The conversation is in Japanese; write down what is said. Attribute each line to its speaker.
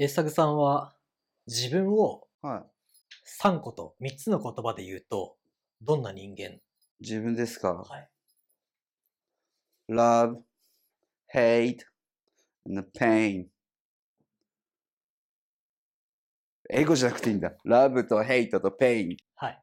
Speaker 1: 栄作さんは自分を3個と3つの言葉で言うと、どんな人間
Speaker 2: 自分ですかはい。love, hate, and pain. 英語じゃなくていいんだ。love と hate と pain。はい。